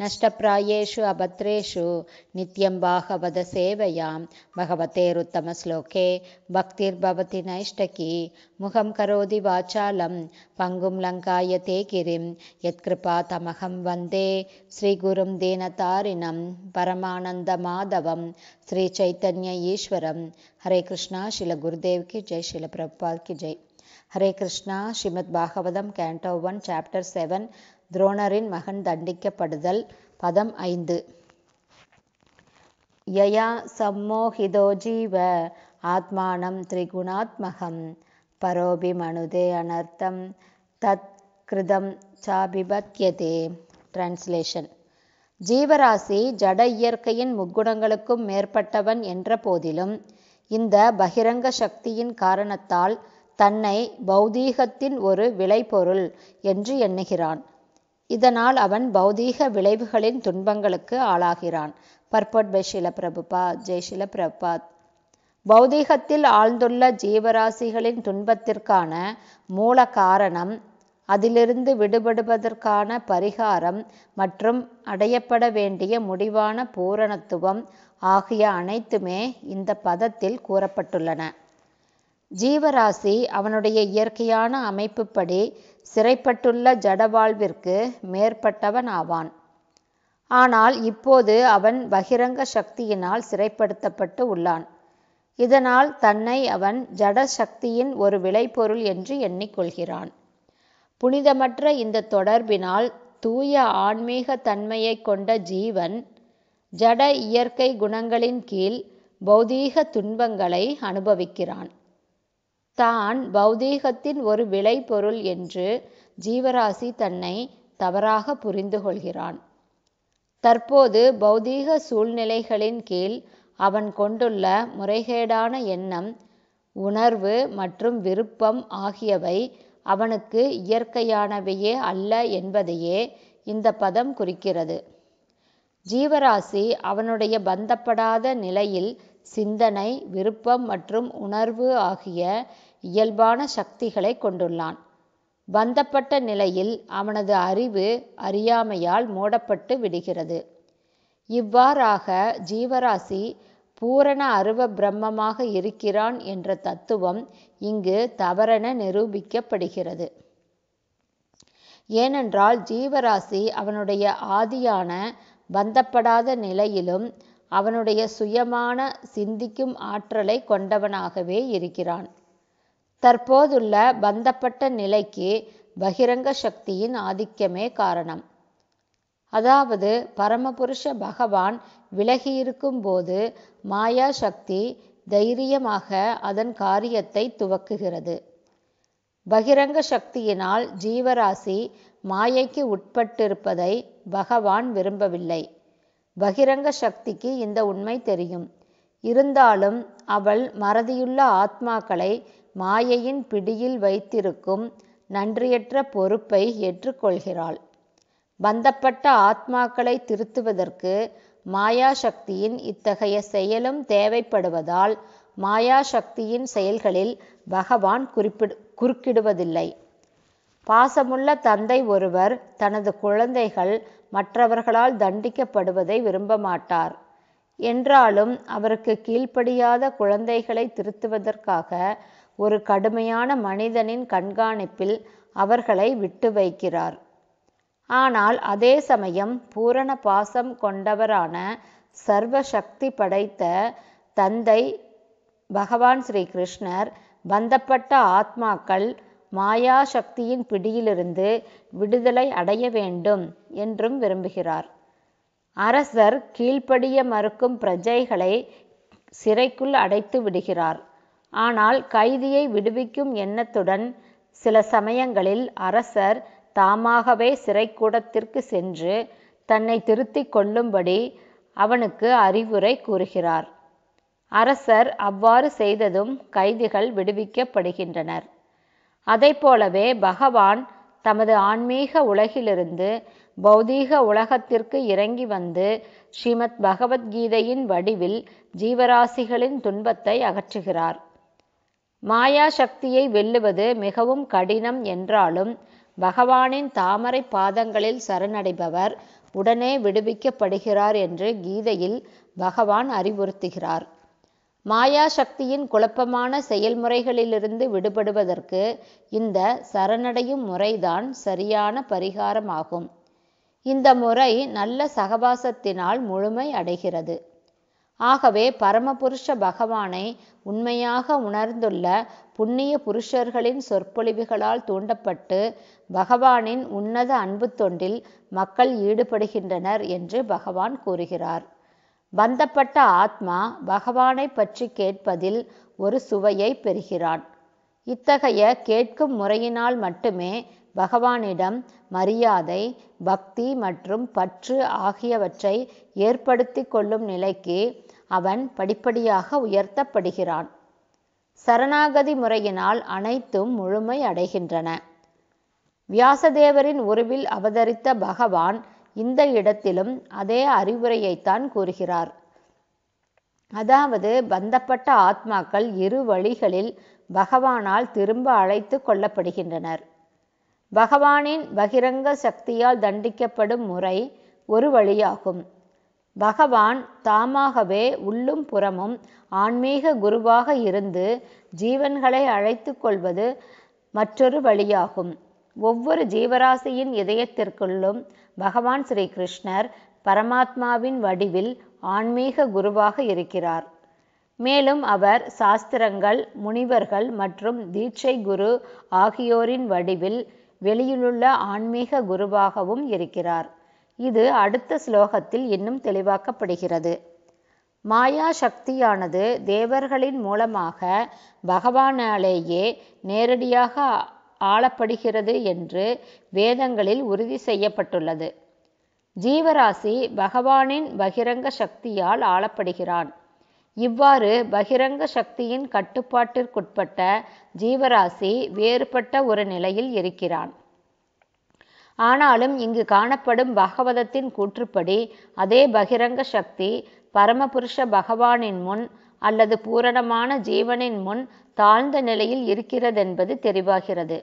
नष्टप्रायेषु अभद्रेषु नित्यं बाहवदसेवयां भगवतेरुत्तमश्लोके भक्तिर्भवति नैष्टकी मुखं करोति वाचालं पङ्गुं लङ्काय ते गिरिं यत्कृपा तमहं वन्दे श्रीगुरुं दीनतारिणं परमानन्दमाधवं श्रीचैतन्य ईश्वरं हरे कृष्णा शिल गुरुदेव की जय शिल प्रभुपाल की जय Hare Krishna Srimad Bhagavatam canto one chapter seven துரோணரின் மகன் தண்டிக்கப்படுதல் பதம் ஐந்து யயா சம்மோஹிதோ ஜீவ ஆத்மானம் திரிகுணாத்மகம் பரோபி மனுதே அனர்த்தம் தத் கிருதம் சாபிபத்யதே டிரான்ஸ்லேஷன் ஜீவராசி ஜட இயற்கையின் முக்குணங்களுக்கும் மேற்பட்டவன் என்ற போதிலும் இந்த பகிரங்க சக்தியின் காரணத்தால் தன்னை பௌதீகத்தின் ஒரு விளைபொருள் என்று எண்ணுகிறான் இதனால் அவன் பௌதீக விளைவுகளின் துன்பங்களுக்கு ஆளாகிறான் பர்பட் பை பிரபுபா ஜெய் பிரபாத் பௌதீகத்தில் ஆழ்ந்துள்ள ஜீவராசிகளின் துன்பத்திற்கான மூல காரணம் அதிலிருந்து விடுபடுவதற்கான பரிகாரம் மற்றும் அடையப்பட வேண்டிய முடிவான பூரணத்துவம் ஆகிய அனைத்துமே இந்த பதத்தில் கூறப்பட்டுள்ளன ஜீவராசி அவனுடைய இயற்கையான அமைப்புப்படி சிறைப்பட்டுள்ள ஜடவாழ்விற்கு மேற்பட்டவன் ஆவான் ஆனால் இப்போது அவன் பகிரங்க சக்தியினால் சிறைப்படுத்தப்பட்டு உள்ளான் இதனால் தன்னை அவன் ஜட சக்தியின் ஒரு விளைபொருள் என்று எண்ணிக்கொள்கிறான் புனிதமற்ற இந்த தொடர்பினால் தூய ஆன்மீக தன்மையை கொண்ட ஜீவன் ஜட இயற்கை குணங்களின் கீழ் பௌதீக துன்பங்களை அனுபவிக்கிறான் தான் பௌதீகத்தின் ஒரு விளைபொருள் என்று ஜீவராசி தன்னை தவறாக புரிந்து கொள்கிறான் தற்போது பௌதீக சூழ்நிலைகளின் கீழ் அவன் கொண்டுள்ள முறைகேடான எண்ணம் உணர்வு மற்றும் விருப்பம் ஆகியவை அவனுக்கு இயற்கையானவையே அல்ல என்பதையே இந்த பதம் குறிக்கிறது ஜீவராசி அவனுடைய பந்தப்படாத நிலையில் சிந்தனை விருப்பம் மற்றும் உணர்வு ஆகிய இயல்பான சக்திகளை கொண்டுள்ளான் பந்தப்பட்ட நிலையில் அவனது அறிவு அறியாமையால் மூடப்பட்டு விடுகிறது இவ்வாறாக ஜீவராசி பூரண அருவ பிரம்மமாக இருக்கிறான் என்ற தத்துவம் இங்கு தவறென நிரூபிக்கப்படுகிறது ஏனென்றால் ஜீவராசி அவனுடைய ஆதியான பந்தப்படாத நிலையிலும் அவனுடைய சுயமான சிந்திக்கும் ஆற்றலை கொண்டவனாகவே இருக்கிறான் தற்போதுள்ள பந்தப்பட்ட நிலைக்கு பகிரங்க சக்தியின் ஆதிக்கமே காரணம் அதாவது பரமபுருஷ பகவான் விலகியிருக்கும் போது மாயா சக்தி தைரியமாக அதன் காரியத்தை துவக்குகிறது பகிரங்க சக்தியினால் ஜீவராசி மாயைக்கு உட்பட்டிருப்பதை பகவான் விரும்பவில்லை பகிரங்க சக்திக்கு இந்த உண்மை தெரியும் இருந்தாலும் அவள் மறதியுள்ள ஆத்மாக்களை மாயையின் பிடியில் வைத்திருக்கும் நன்றியற்ற பொறுப்பை ஏற்றுக்கொள்கிறாள் பந்தப்பட்ட ஆத்மாக்களை திருத்துவதற்கு மாயாசக்தியின் இத்தகைய செயலும் தேவைப்படுவதால் மாயாசக்தியின் செயல்களில் பகவான் குறிப்பிடு குறுக்கிடுவதில்லை பாசமுள்ள தந்தை ஒருவர் தனது குழந்தைகள் மற்றவர்களால் தண்டிக்கப்படுவதை விரும்ப மாட்டார் என்றாலும் அவருக்கு கீழ்ப்படியாத குழந்தைகளை திருத்துவதற்காக ஒரு கடுமையான மனிதனின் கண்காணிப்பில் அவர்களை விட்டு வைக்கிறார் ஆனால் அதே சமயம் பூரண பாசம் கொண்டவரான சர்வசக்தி படைத்த தந்தை பகவான் ஸ்ரீ கிருஷ்ணர் பந்தப்பட்ட ஆத்மாக்கள் மாயா சக்தியின் பிடியிலிருந்து விடுதலை அடைய வேண்டும் என்றும் விரும்புகிறார் அரசர் கீழ்ப்படிய மறுக்கும் பிரஜைகளை சிறைக்குள் அடைத்து விடுகிறார் ஆனால் கைதியை விடுவிக்கும் எண்ணத்துடன் சில சமயங்களில் அரசர் தாமாகவே சிறைக்கூடத்திற்கு சென்று தன்னை திருத்திக் கொள்ளும்படி அவனுக்கு அறிவுரை கூறுகிறார். அரசர் அவ்வாறு செய்ததும் கைதிகள் விடுவிக்கப்படுகின்றனர். அதைப்போலவே பகவான் தமது ஆன்மீக உலகிலிருந்து பௌதீக உலகத்திற்கு இறங்கி வந்து ஸ்ரீமத் பகவத்கீதையின் வடிவில் ஜீவராசிகளின் துன்பத்தை அகற்றுகிறார். மாயா சக்தியை வெல்லுவது மிகவும் கடினம் என்றாலும் பகவானின் தாமரை பாதங்களில் சரணடைபவர் உடனே விடுவிக்கப்படுகிறார் என்று கீதையில் பகவான் அறிவுறுத்துகிறார் மாயா சக்தியின் குழப்பமான செயல்முறைகளிலிருந்து விடுபடுவதற்கு இந்த சரணடையும் முறைதான் சரியான பரிகாரமாகும் இந்த முறை நல்ல சகவாசத்தினால் முழுமை அடைகிறது ஆகவே பரமபுருஷ பகவானை உண்மையாக உணர்ந்துள்ள புண்ணிய புருஷர்களின் சொற்பொழிவுகளால் தூண்டப்பட்டு பகவானின் உன்னத அன்பு தொண்டில் மக்கள் ஈடுபடுகின்றனர் என்று பகவான் கூறுகிறார் பந்தப்பட்ட ஆத்மா பகவானை பற்றி கேட்பதில் ஒரு சுவையை பெறுகிறான் இத்தகைய கேட்கும் முறையினால் மட்டுமே பகவானிடம் மரியாதை பக்தி மற்றும் பற்று ஆகியவற்றை ஏற்படுத்தி கொள்ளும் நிலைக்கு அவன் படிப்படியாக உயர்த்தப்படுகிறான் சரணாகதி முறையினால் அனைத்தும் முழுமை அடைகின்றன வியாசதேவரின் உருவில் அவதரித்த பகவான் இந்த இடத்திலும் அதே அறிவுரையைத்தான் கூறுகிறார் அதாவது பந்தப்பட்ட ஆத்மாக்கள் இரு வழிகளில் பகவானால் திரும்ப அழைத்து கொள்ளப்படுகின்றனர் பகவானின் பகிரங்க சக்தியால் தண்டிக்கப்படும் முறை ஒரு வழியாகும் பகவான் தாமாகவே உள்ளும் புறமும் ஆன்மீக குருவாக இருந்து ஜீவன்களை அழைத்து கொள்வது மற்றொரு வழியாகும் ஒவ்வொரு ஜீவராசியின் இதயத்திற்குள்ளும் பகவான் ஸ்ரீ கிருஷ்ணர் பரமாத்மாவின் வடிவில் ஆன்மீக குருவாக இருக்கிறார் மேலும் அவர் சாஸ்திரங்கள் முனிவர்கள் மற்றும் தீட்சை குரு ஆகியோரின் வடிவில் வெளியிலுள்ள ஆன்மீக குருவாகவும் இருக்கிறார் இது அடுத்த ஸ்லோகத்தில் இன்னும் தெளிவாக்கப்படுகிறது மாயா சக்தியானது தேவர்களின் மூலமாக பகவானாலேயே நேரடியாக ஆளப்படுகிறது என்று வேதங்களில் உறுதி செய்யப்பட்டுள்ளது ஜீவராசி பகவானின் பகிரங்க சக்தியால் ஆளப்படுகிறான் இவ்வாறு பகிரங்க சக்தியின் கட்டுப்பாட்டிற்குட்பட்ட ஜீவராசி வேறுபட்ட ஒரு நிலையில் இருக்கிறான் ஆனாலும் இங்கு காணப்படும் பகவதத்தின் கூற்றுப்படி அதே பகிரங்க சக்தி பரமபுருஷ பகவானின் முன் அல்லது பூரணமான ஜீவனின் முன் தாழ்ந்த நிலையில் இருக்கிறதென்பது தெரிவாகிறது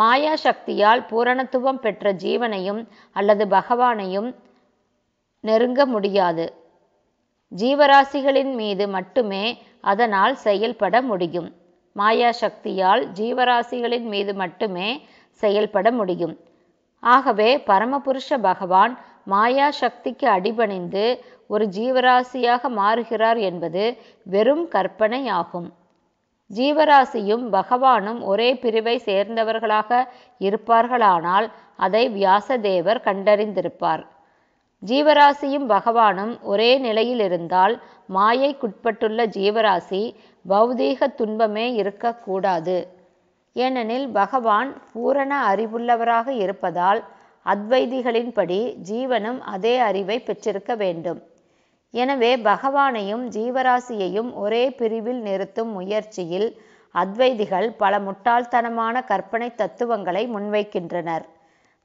மாயா சக்தியால் பூரணத்துவம் பெற்ற ஜீவனையும் அல்லது பகவானையும் நெருங்க முடியாது ஜீவராசிகளின் மீது மட்டுமே அதனால் செயல்பட முடியும் மாயா சக்தியால் ஜீவராசிகளின் மீது மட்டுமே செயல்பட முடியும் ஆகவே பரமபுருஷ பகவான் மாயா சக்திக்கு அடிபணிந்து ஒரு ஜீவராசியாக மாறுகிறார் என்பது வெறும் கற்பனை ஆகும் ஜீவராசியும் பகவானும் ஒரே பிரிவை சேர்ந்தவர்களாக இருப்பார்களானால் அதை வியாசதேவர் கண்டறிந்திருப்பார் ஜீவராசியும் பகவானும் ஒரே நிலையில் இருந்தால் மாயைக்குட்பட்டுள்ள ஜீவராசி பௌதீக துன்பமே இருக்கக்கூடாது ஏனெனில் பகவான் பூரண அறிவுள்ளவராக இருப்பதால் அத்வைதிகளின்படி ஜீவனும் அதே அறிவை பெற்றிருக்க வேண்டும் எனவே பகவானையும் ஜீவராசியையும் ஒரே பிரிவில் நிறுத்தும் முயற்சியில் அத்வைதிகள் பல முட்டாள்தனமான கற்பனை தத்துவங்களை முன்வைக்கின்றனர்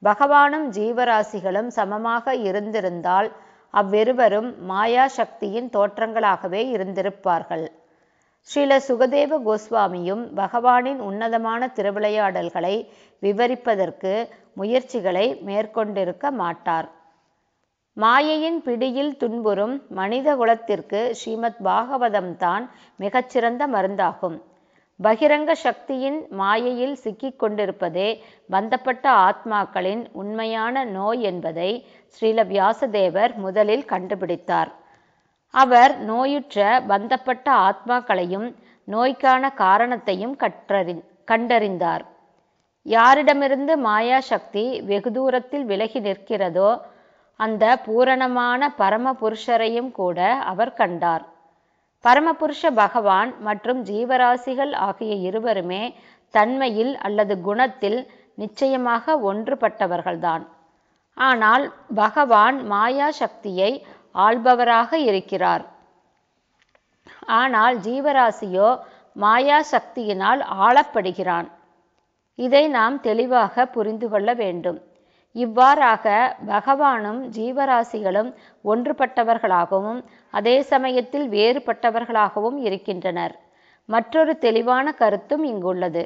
பகவானும் ஜீவராசிகளும் சமமாக இருந்திருந்தால் அவ்விருவரும் மாயா சக்தியின் தோற்றங்களாகவே இருந்திருப்பார்கள் ஸ்ரீல சுகதேவ கோஸ்வாமியும் பகவானின் உன்னதமான திருவிளையாடல்களை விவரிப்பதற்கு முயற்சிகளை மேற்கொண்டிருக்க மாட்டார் மாயையின் பிடியில் துன்புறும் மனித குலத்திற்கு ஸ்ரீமத் பாகவதம்தான் மிகச்சிறந்த மருந்தாகும் பகிரங்க சக்தியின் மாயையில் சிக்கிக் கொண்டிருப்பதே பந்தப்பட்ட ஆத்மாக்களின் உண்மையான நோய் என்பதை ஸ்ரீல வியாசதேவர் முதலில் கண்டுபிடித்தார் அவர் நோயுற்ற பந்தப்பட்ட ஆத்மாக்களையும் நோய்க்கான காரணத்தையும் கற்றறி கண்டறிந்தார் யாரிடமிருந்து மாயா சக்தி வெகு தூரத்தில் விலகி நிற்கிறதோ அந்த பூரணமான பரமபுருஷரையும் கூட அவர் கண்டார் பரமபுருஷ பகவான் மற்றும் ஜீவராசிகள் ஆகிய இருவருமே தன்மையில் அல்லது குணத்தில் நிச்சயமாக ஒன்றுபட்டவர்கள்தான் ஆனால் பகவான் மாயா சக்தியை ஆள்பவராக இருக்கிறார் ஆனால் ஜீவராசியோ மாயா சக்தியினால் ஆளப்படுகிறான் இதை நாம் தெளிவாக புரிந்து கொள்ள வேண்டும் இவ்வாறாக பகவானும் ஜீவராசிகளும் ஒன்றுபட்டவர்களாகவும் அதே சமயத்தில் வேறுபட்டவர்களாகவும் இருக்கின்றனர் மற்றொரு தெளிவான கருத்தும் இங்குள்ளது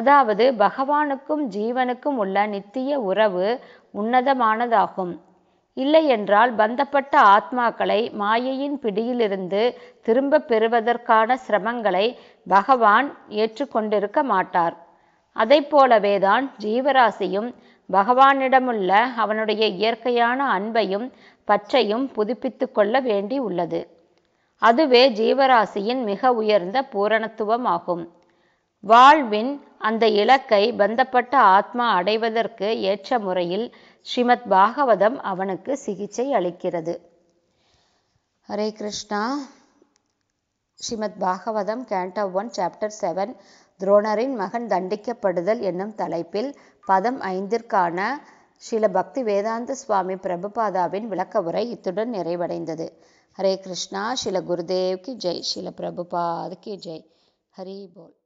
அதாவது பகவானுக்கும் ஜீவனுக்கும் உள்ள நித்திய உறவு உன்னதமானதாகும் இல்லையென்றால் பந்தப்பட்ட ஆத்மாக்களை மாயையின் பிடியிலிருந்து திரும்பப் பெறுவதற்கான சிரமங்களை பகவான் ஏற்றுக்கொண்டிருக்க மாட்டார் அதைப்போலவேதான் ஜீவராசியும் பகவானிடமுள்ள அவனுடைய இயற்கையான அன்பையும் பற்றையும் புதுப்பித்து கொள்ள வேண்டி உள்ளது அதுவே ஜீவராசியின் மிக உயர்ந்த பூரணத்துவமாகும் வாழ்வின் அந்த இலக்கை பந்தப்பட்ட ஆத்மா அடைவதற்கு ஏற்ற முறையில் ஸ்ரீமத் பாகவதம் அவனுக்கு சிகிச்சை அளிக்கிறது Hare Krishna Srimad Bhagavatam canto one chapter seven துரோணரின் மகன் தண்டிக்கப்படுதல் என்னும் தலைப்பில் பதம் ஐந்திற்கான ஸ்ரீல பக்தி வேதாந்த சுவாமி பிரபுபாதாவின் விளக்க உரை இத்துடன் நிறைவடைந்தது ஹரே கிருஷ்ணா ஸ்ரீல குருதேவ் கி ஜெய் ஸ்ரீல பிரபுபாத் கி ஜெய் ஹரி போல்